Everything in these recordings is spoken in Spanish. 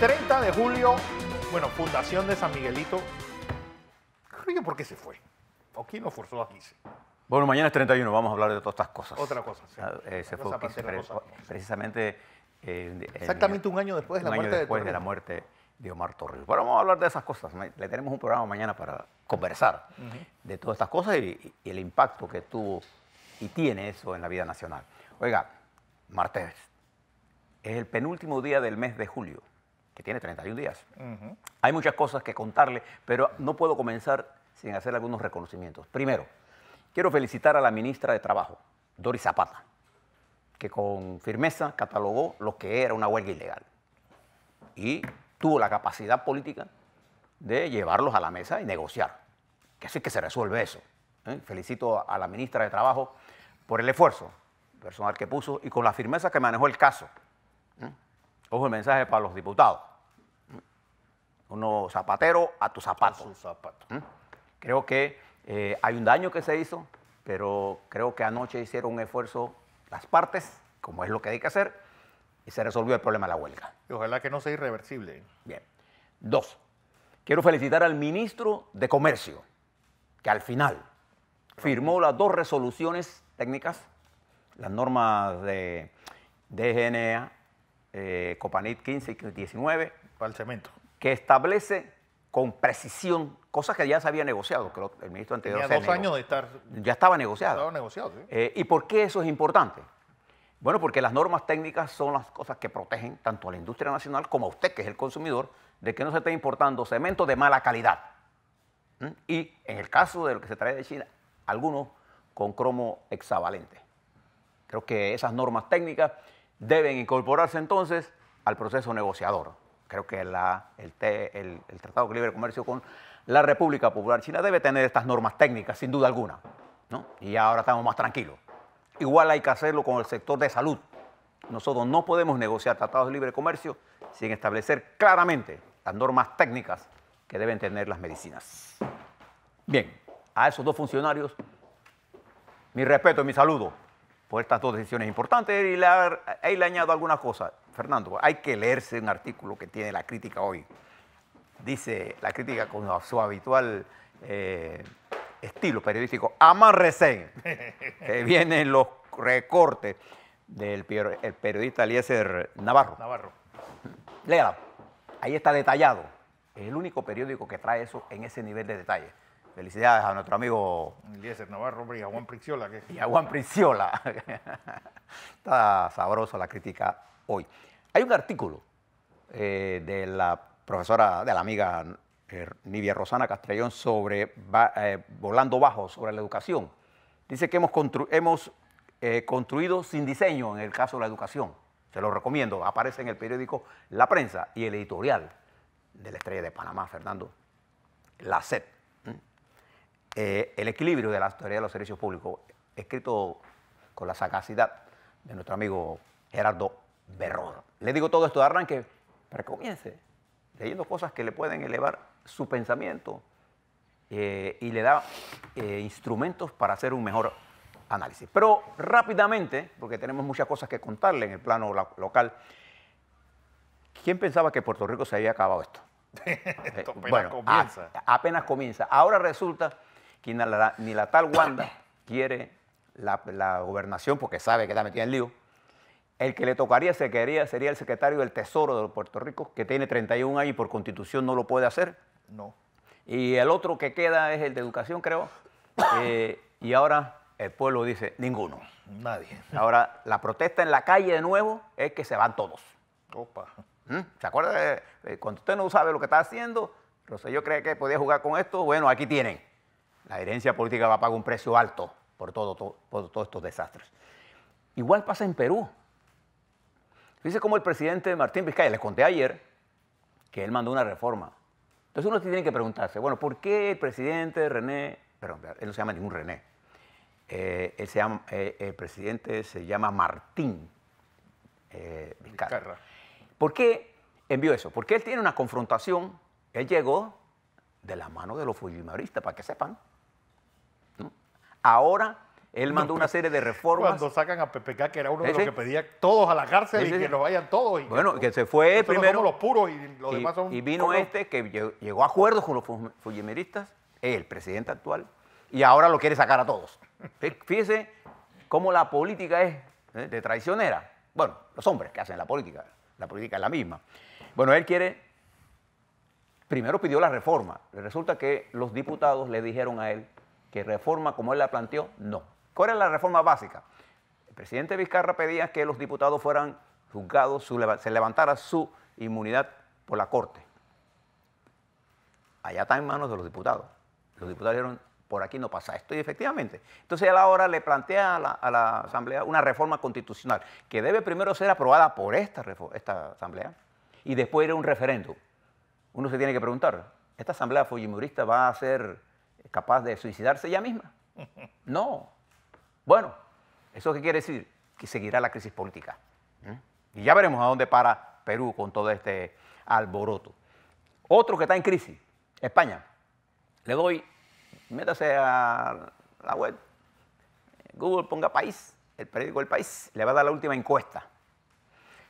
30 de julio, bueno, fundación de San Miguelito. Río, ¿por qué se fue? ¿O quién lo forzó a irse? Bueno, mañana es 31, vamos a hablar de todas estas cosas. Otra cosa, sí. Ah, se fue, precisamente... Eh, Exactamente un año después de la muerte de después de, la muerte de Omar Torrijos. Bueno, vamos a hablar de esas cosas. Le tenemos un programa mañana para conversar de todas estas cosas y, el impacto que tuvo y tiene eso en la vida nacional. Oiga, martes es el penúltimo día del mes de julio que tiene 31 días. Hay muchas cosas que contarle, pero no puedo comenzar sin hacer algunos reconocimientos. Primero, quiero felicitar a la ministra de Trabajo, Doris Zapata, que con firmeza catalogó lo que era una huelga ilegal y tuvo la capacidad política de llevarlos a la mesa y negociar. Que así que se resuelve eso. ¿eh? Felicito a la ministra de Trabajo por el esfuerzo personal que puso y con la firmeza que manejó el caso. Ojo el mensaje para los diputados. Uno zapatero a tu zapato. zapato. ¿Mm? Creo que eh, hay un daño que se hizo, pero creo que anoche hicieron un esfuerzo las partes, como es lo que hay que hacer, y se resolvió el problema de la huelga. Y ojalá que no sea irreversible. Bien. Dos, quiero felicitar al ministro de Comercio, que al final firmó las dos resoluciones técnicas, las normas de DGNA eh, Copanit 15 19. Para el cemento. Que establece con precisión cosas que ya se había negociado, que el ministro anterior. Ya dos años de estar. Ya estaba negociado. Estaba negociado, sí. Eh, ¿Y por qué eso es importante? Bueno, porque las normas técnicas son las cosas que protegen tanto a la industria nacional como a usted, que es el consumidor, de que no se esté importando cemento de mala calidad. ¿Mm? Y en el caso de lo que se trae de China, algunos con cromo hexavalente. Creo que esas normas técnicas deben incorporarse entonces al proceso negociador. Creo que el, Tratado de Libre Comercio con la República Popular China debe tener estas normas técnicas, sin duda alguna. Y ahora estamos más tranquilos. Igual hay que hacerlo con el sector de salud. Nosotros no podemos negociar tratados de libre comercio sin establecer claramente las normas técnicas que deben tener las medicinas. Bien, a esos dos funcionarios, mi respeto y mi saludo por estas dos decisiones importantes. Y le, ahí le añado algunas cosas. Fernando, hay que leerse un artículo que tiene la crítica hoy. Dice la crítica con su habitual eh, estilo periodístico, amarrecen, que vienen los recortes del periodista Eliezer Navarro. Navarro. Léala, ahí está detallado. Es el único periódico que trae eso en ese nivel de detalle. Felicidades a nuestro amigo. Eliezer Navarro y a Juan Pricciola. Y a Juan Pricciola. Está sabrosa la crítica hoy. Hay un artículo eh, de la profesora, de la amiga eh, Nibia Rosana Castrellón sobre eh, Volando Bajo, sobre la educación. Dice que hemos, construido sin diseño en el caso de la educación. Se lo recomiendo. Aparece en el periódico La Prensa y el editorial de la Estrella de Panamá, Fernando. La eh, el equilibrio de la teoría de los servicios públicos, escrito con la sagacidad de nuestro amigo Gerardo Berrón. Le digo todo esto de arranque para que comience leyendo cosas que le pueden elevar su pensamiento eh, y le da eh, instrumentos para hacer un mejor análisis. Pero rápidamente, porque tenemos muchas cosas que contarle en el plano local, ¿quién pensaba que Puerto Rico se había acabado esto? esto apenas comienza. apenas comienza. Ahora resulta ni la, tal Wanda quiere la, gobernación porque sabe que está metida en lío. El que le tocaría se quería, sería el secretario del Tesoro de Puerto Rico, que tiene 31 años y por constitución no lo puede hacer. No. Y el otro que queda es el de educación, creo. Eh, y ahora el pueblo dice, ninguno. Nadie. Ahora, la protesta en la calle de nuevo es que se van todos. Opa. ¿Mm? ¿Se acuerda? cuando usted no sabe lo que está haciendo, yo cree que podía jugar con esto, bueno, aquí tienen. La herencia política va a pagar un precio alto por, todos estos desastres. Igual pasa en Perú. Dice como el presidente Martín Vizcaya, les conté ayer, que él mandó una reforma. Entonces uno tiene que preguntarse, bueno, ¿por qué el presidente René, perdón, él no se llama ningún René, eh, eh, el presidente se llama Martín eh, Vizcaya, ¿Por qué envió eso? Porque él tiene una confrontación, él llegó de la mano de los fujimaristas, para que sepan, Ahora él mandó una pues, serie de reformas. Cuando sacan a PPK, que era uno de los que pedía todos a la cárcel y que los vayan todos. bueno, que, se fue primero. los puros y los demás son. Y vino este que llegó a acuerdos con los fujimeristas, el presidente actual, y ahora lo quiere sacar a todos. Fíjese cómo la política es ¿eh? de traicionera. Bueno, los hombres que hacen la política, la política es la misma. Bueno, él quiere. Primero pidió la reforma. Resulta que los diputados le dijeron a él que reforma como él la planteó, no. ¿Cuál es la reforma básica? El presidente Vizcarra pedía que los diputados fueran juzgados, se levantara su inmunidad por la Corte. Allá está en manos de los diputados. Los diputados dijeron, por aquí no pasa esto, y efectivamente. Entonces él ahora le plantea a la, a la Asamblea una reforma constitucional que debe primero ser aprobada por esta, esta Asamblea y después ir a un referéndum. Uno se tiene que preguntar, ¿esta Asamblea Fujimorista va a ser capaz de suicidarse ella misma. No. Bueno, ¿eso qué quiere decir? Que seguirá la crisis política. ¿Mm? Y ya veremos a dónde para Perú con todo este alboroto. Otro que está en crisis, España. Le doy, métase a la web, Google ponga país, el periódico El País, le va a dar la última encuesta.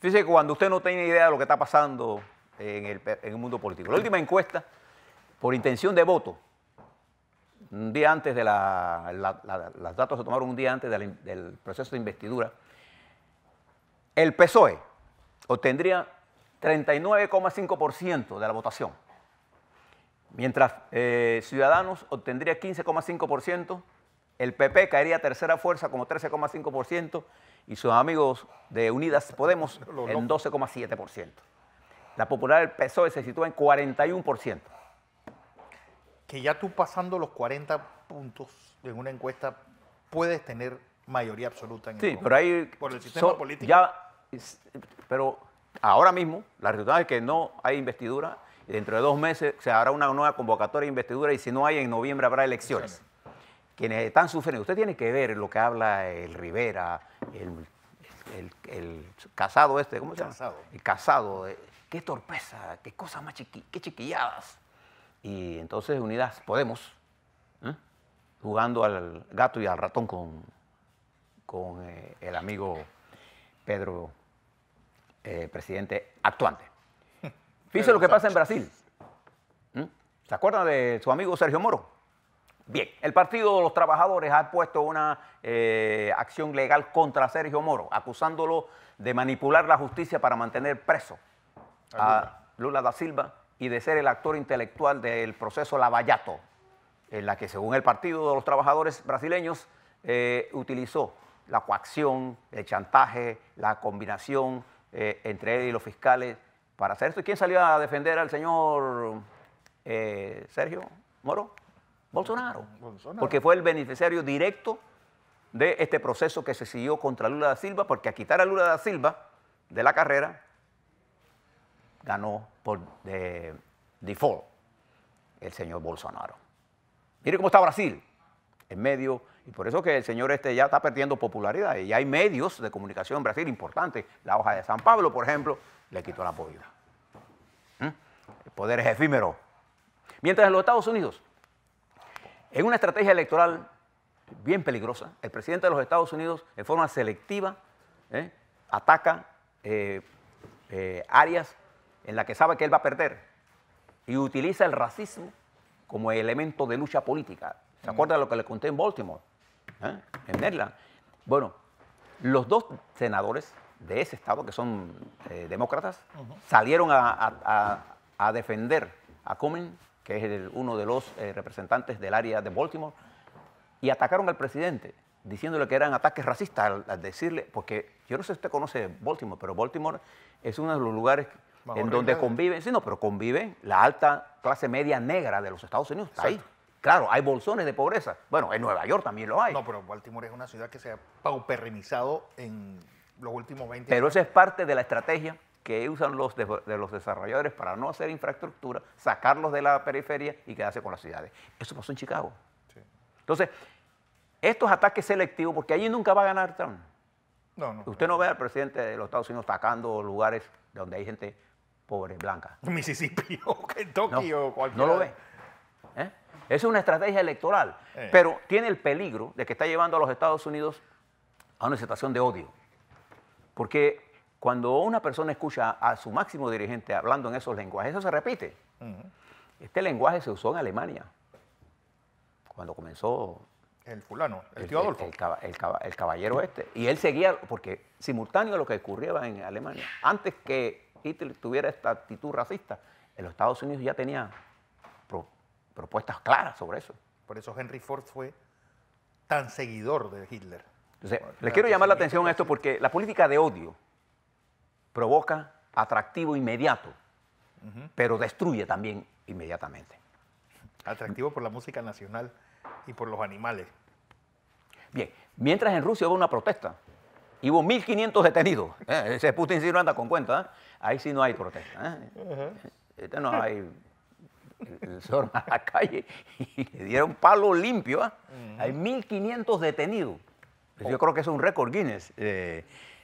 Fíjese que cuando usted no tiene idea de lo que está pasando en el mundo político, la última encuesta, por intención de voto, un día antes de la, las datos se tomaron un día antes del proceso de investidura, el PSOE obtendría 39,5% de la votación, mientras eh, Ciudadanos obtendría 15,5%, el PP caería tercera fuerza como 13,5% y sus amigos de Unidas Podemos en 12,7%. La popular del PSOE se sitúa en 41% que ya tú pasando los 40 puntos en una encuesta puedes tener mayoría absoluta en el Sí, pero ahí por el sistema político. pero ahora mismo la realidad es que no hay investidura. dentro de dos meses se hará una nueva convocatoria de investidura y si no hay en noviembre habrá elecciones. Quienes están sufriendo, usted tiene que ver lo que habla el Rivera, el, casado este, ¿cómo se llama? Casado. El casado, eh, qué torpeza, qué cosas más chiqui, qué chiquilladas. Y entonces Unidas Podemos, ¿eh? jugando al gato y al ratón con, con eh, el amigo Pedro, eh, presidente actuante. Fíjense lo que pasa en Brasil. ¿Mm? ¿Se acuerdan de su amigo Sergio Moro? Bien, el Partido de los Trabajadores ha puesto una acción legal contra Sergio Moro, acusándolo de manipular la justicia para mantener preso a Lula da Silva y de ser el actor intelectual del proceso Lavallato, en la que según el Partido de los Trabajadores Brasileños eh, utilizó la coacción, el chantaje, la combinación eh, entre él y los fiscales para hacer esto. ¿Y quién salió a defender al señor eh, Sergio Moro? Bolsonaro, Bolsonaro, porque fue el beneficiario directo de este proceso que se siguió contra Lula da Silva, porque a quitar a Lula da Silva de la carrera ganó por eh, default el señor Bolsonaro. Mire cómo está Brasil, en medio, y por eso que el señor este ya está perdiendo popularidad, y hay medios de comunicación en Brasil importantes, la hoja de San Pablo, por ejemplo, le quitó la apoyo. ¿Mm? El poder es efímero. Mientras en los Estados Unidos, en una estrategia electoral bien peligrosa, el presidente de los Estados Unidos, en forma selectiva, ¿eh? ataca eh, áreas en la que sabe que él va a perder y utiliza el racismo como elemento de lucha política. ¿Se mm. acuerda de lo que le conté en Baltimore? Eh, en Maryland. Bueno, los dos senadores de ese estado, que son eh, demócratas, salieron a, defender a Cummings, que es uno de los eh, representantes del área de Baltimore, y atacaron al presidente, diciéndole que eran ataques racistas, al, decirle, porque yo no sé si usted conoce Baltimore, pero Baltimore es uno de los lugares en donde conviven, sí, no, pero conviven la alta clase media negra de los Estados Unidos. Está ahí. Claro, hay bolsones de pobreza. Bueno, en Nueva York también lo hay. No, pero Baltimore es una ciudad que se ha pauperrimizado en los últimos 20 años. Pero eso es parte de la estrategia que usan los de, los desarrolladores para no hacer infraestructura, sacarlos de la periferia y quedarse con las ciudades. Eso pasó en Chicago. Entonces, estos ataques selectivos, porque allí nunca va a ganar Trump. Usted no ve al presidente de los Estados Unidos atacando lugares donde hay gente pobre, blanca. Mississippi o Kentucky o cualquier. No lo ve. ¿Eh? Es una estrategia electoral, eh. pero tiene el peligro de que está llevando a los Estados Unidos a una situación de odio. Porque cuando una persona escucha a su máximo dirigente hablando en esos lenguajes, eso se repite. Este lenguaje se usó en Alemania, cuando comenzó... El fulano, el, tío El, caballero este. Y él seguía, porque simultáneo a lo que ocurría en Alemania, antes que Hitler tuviera esta actitud racista, en los Estados Unidos ya tenía propuestas claras sobre eso. Por eso Henry Ford fue tan seguidor de Hitler. Le quiero llamar la atención a esto porque la política de odio provoca atractivo inmediato, pero destruye también inmediatamente. Atractivo por la música nacional y por los animales. Bien, mientras en Rusia hubo una protesta y hubo 1.500 detenidos. Eh, ese Putin sí no anda con cuenta. ¿eh? Ahí sí no hay protesta. ¿eh? este no hay. El a la calle y le dieron palo limpio. Hay 1.500 detenidos. Pues yo oh. creo que es un récord Guinness.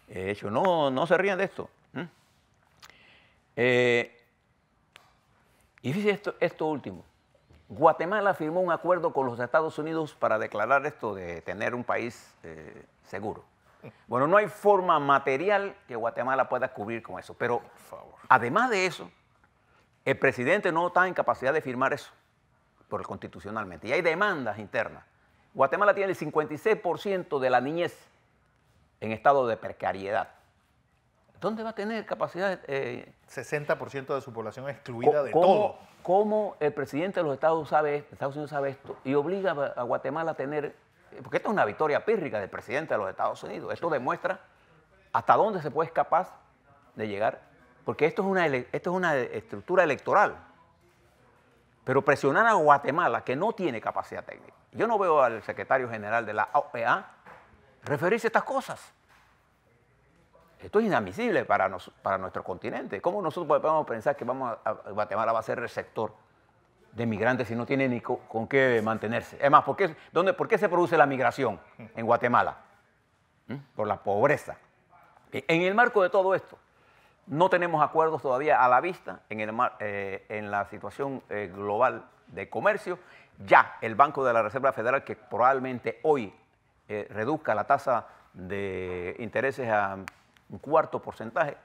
hecho, no, no se ríen de esto. y dice esto, esto último. Guatemala firmó un acuerdo con los Estados Unidos para declarar esto de tener un país seguro. Bueno, no hay forma material que Guatemala pueda cubrir con eso. Pero además de eso, el presidente no está en capacidad de firmar eso por constitucionalmente. Y hay demandas internas. Guatemala tiene el 56% de la niñez en estado de precariedad. ¿Dónde va a tener capacidad? 60% eh, de su población excluida de todo. ¿Cómo el presidente de los Estados, sabe, Estados Unidos sabe esto y obliga a Guatemala a tener eh, porque esto es una victoria pírrica del presidente de los Estados Unidos. Esto demuestra hasta dónde se puede ser capaz de llegar, porque esto es una, esto es una estructura electoral. Pero presionar a Guatemala, que no tiene capacidad técnica. Yo no veo al secretario general de la OEA referirse a estas cosas. Esto es inadmisible para, para nuestro continente. ¿Cómo nosotros podemos pensar que vamos a Guatemala va a ser receptor de migrantes y no tiene ni con, qué mantenerse. Es más, ¿por qué, dónde, ¿por se produce la migración en Guatemala? ¿Mm? Por la pobreza. E, en el marco de todo esto, no tenemos acuerdos todavía a la vista en, el eh, en la situación eh, global de comercio. Ya el Banco de la Reserva Federal, que probablemente hoy eh, reduzca la tasa de intereses a un cuarto porcentaje,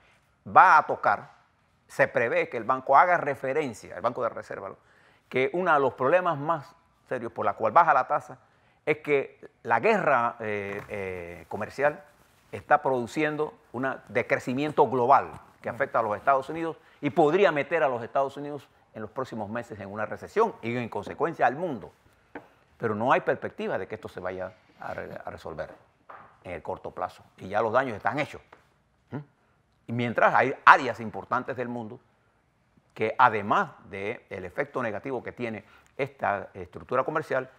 va a tocar, se prevé que el banco haga referencia, el Banco de la Reserva, que uno de los problemas más serios por la cual baja la tasa es que la guerra eh, eh, comercial está produciendo un decrecimiento global que afecta a los Estados Unidos y podría meter a los Estados Unidos en los próximos meses en una recesión y en consecuencia al mundo. Pero no hay perspectiva de que esto se vaya a, resolver en el corto plazo. Y ya los daños están hechos. ¿Mm? Y mientras hay áreas importantes del mundo que además del efecto negativo que tiene esta estructura comercial,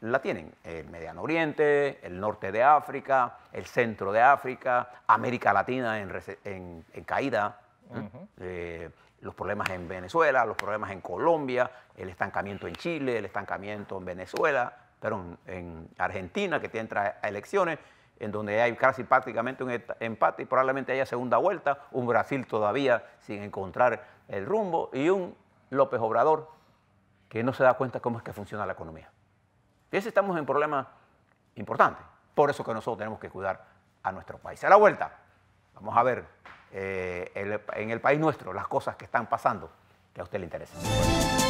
la tienen el Mediano Oriente, el norte de África, el centro de África, América Latina en, caída, ¿eh? Eh, los problemas en Venezuela, los problemas en Colombia, el estancamiento en Chile, el estancamiento en Venezuela, pero en Argentina, que tiene elecciones, en donde hay casi prácticamente un empate y probablemente haya segunda vuelta, un Brasil todavía sin encontrar el rumbo y un López Obrador que no se da cuenta cómo es que funciona la economía. Y ese estamos en problemas importantes. Por eso que nosotros tenemos que cuidar a nuestro país. A la vuelta, vamos a ver eh, en el país nuestro las cosas que están pasando que a usted le interesan.